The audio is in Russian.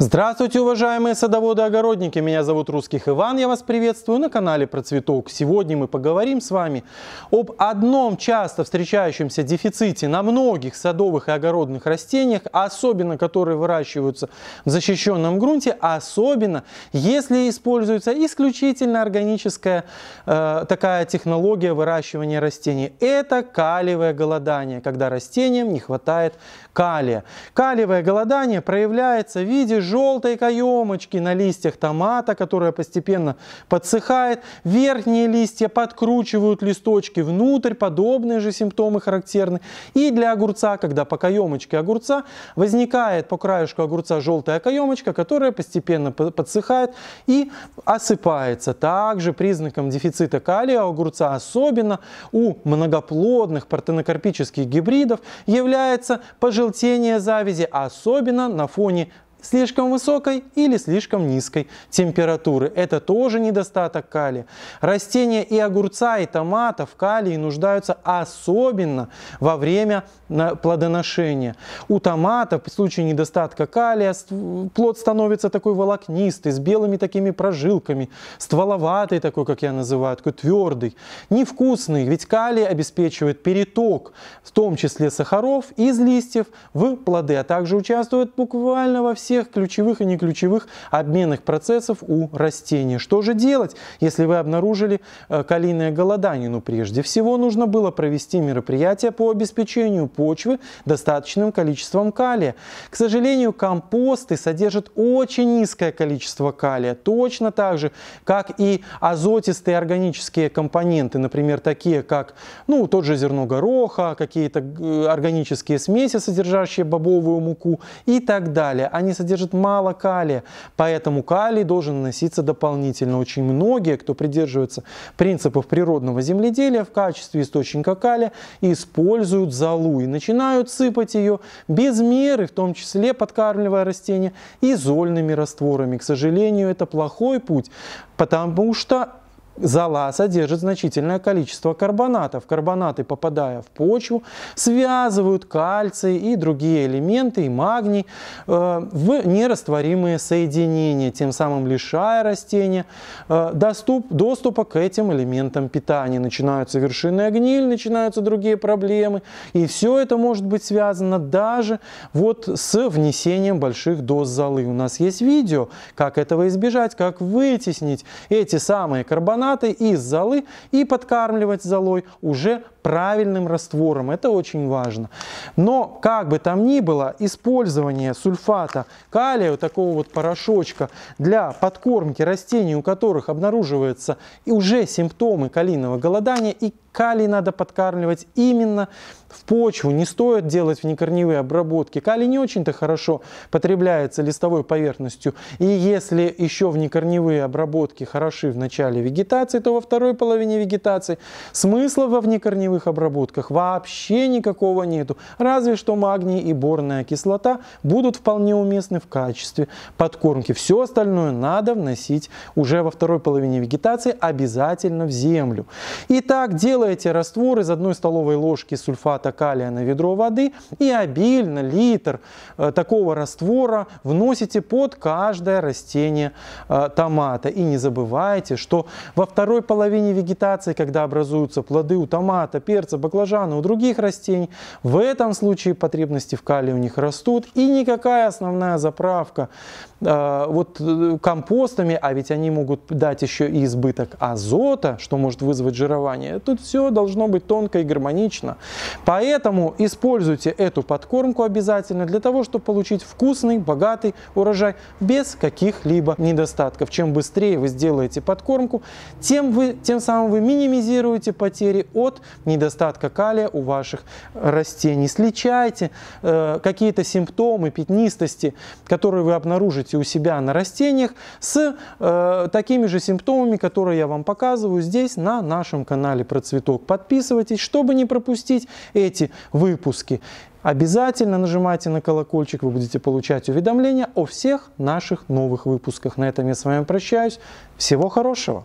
Здравствуйте, уважаемые садоводы-огородники! Меня зовут Русских Иван, я вас приветствую на канале Процветок. Сегодня мы поговорим с вами об одном часто встречающемся дефиците на многих садовых и огородных растениях, особенно которые выращиваются в защищенном грунте, особенно если используется исключительно органическая э, такая технология выращивания растений. Это калиевое голодание, когда растениям не хватает калия. Калиевое голодание проявляется в виде желтой каемочки на листьях томата, которая постепенно подсыхает. Верхние листья подкручивают листочки внутрь, подобные же симптомы характерны. И для огурца, когда по каемочке огурца возникает по краешку огурца желтая каемочка, которая постепенно подсыхает и осыпается. Также признаком дефицита калия у огурца, особенно у многоплодных партенокарпических гибридов, является пожелание желтение завязи, особенно на фоне слишком высокой или слишком низкой температуры. Это тоже недостаток калия. Растения и огурца, и томата в калии нуждаются особенно во время э, плодоношения. У томата в случае недостатка калия плод становится такой волокнистый, с белыми такими прожилками, стволоватый такой, как я называю, такой твердый, невкусный, ведь калий обеспечивает переток, в том числе сахаров, из листьев в плоды, а также участвует буквально во всех всех ключевых и не ключевых обменных процессов у растения. Что же делать, если вы обнаружили э, калийное голодание? Ну, прежде всего, нужно было провести мероприятие по обеспечению почвы достаточным количеством калия. К сожалению, компосты содержат очень низкое количество калия, точно так же, как и азотистые органические компоненты, например, такие как ну, тот же зерно гороха, какие-то э, органические смеси, содержащие бобовую муку и так далее. Они содержит мало калия, поэтому калий должен наноситься дополнительно. Очень многие, кто придерживается принципов природного земледелия в качестве источника калия, используют залу и начинают сыпать ее без меры, в том числе подкармливая растения изольными растворами. К сожалению, это плохой путь, потому что Зола содержит значительное количество карбонатов. Карбонаты, попадая в почву, связывают кальций и другие элементы, и магний э, в нерастворимые соединения, тем самым лишая растения э, доступ, доступа к этим элементам питания. Начинаются вершины гниль, начинаются другие проблемы. И все это может быть связано даже вот с внесением больших доз золы. У нас есть видео, как этого избежать, как вытеснить эти самые карбонаты карбонаты из золы и подкармливать золой уже правильным раствором. Это очень важно. Но, как бы там ни было, использование сульфата калия, вот такого вот порошочка, для подкормки растений, у которых обнаруживаются и уже симптомы калийного голодания и Калий надо подкармливать именно в почву. Не стоит делать в некорневые обработки. Калий не очень-то хорошо потребляется листовой поверхностью. И если еще в некорневые обработки хороши в начале вегетации, то во второй половине вегетации смысла во внекорневых обработках вообще никакого нету. Разве что магний и борная кислота будут вполне уместны в качестве подкормки. Все остальное надо вносить уже во второй половине вегетации обязательно в землю. Итак, делаем Делайте раствор из одной столовой ложки сульфата калия на ведро воды и обильно литр э, такого раствора вносите под каждое растение э, томата. И не забывайте, что во второй половине вегетации, когда образуются плоды у томата, перца, баклажана, у других растений, в этом случае потребности в калии у них растут и никакая основная заправка э, вот компостами, а ведь они могут дать еще и избыток азота, что может вызвать жирование, тут все должно быть тонко и гармонично. Поэтому используйте эту подкормку обязательно для того, чтобы получить вкусный, богатый урожай без каких-либо недостатков. Чем быстрее вы сделаете подкормку, тем, вы, тем самым вы минимизируете потери от недостатка калия у ваших растений. Сличайте э, какие-то симптомы пятнистости, которые вы обнаружите у себя на растениях, с э, такими же симптомами, которые я вам показываю здесь на нашем канале «Процветание» цветок. Подписывайтесь, чтобы не пропустить эти выпуски. Обязательно нажимайте на колокольчик, вы будете получать уведомления о всех наших новых выпусках. На этом я с вами прощаюсь. Всего хорошего!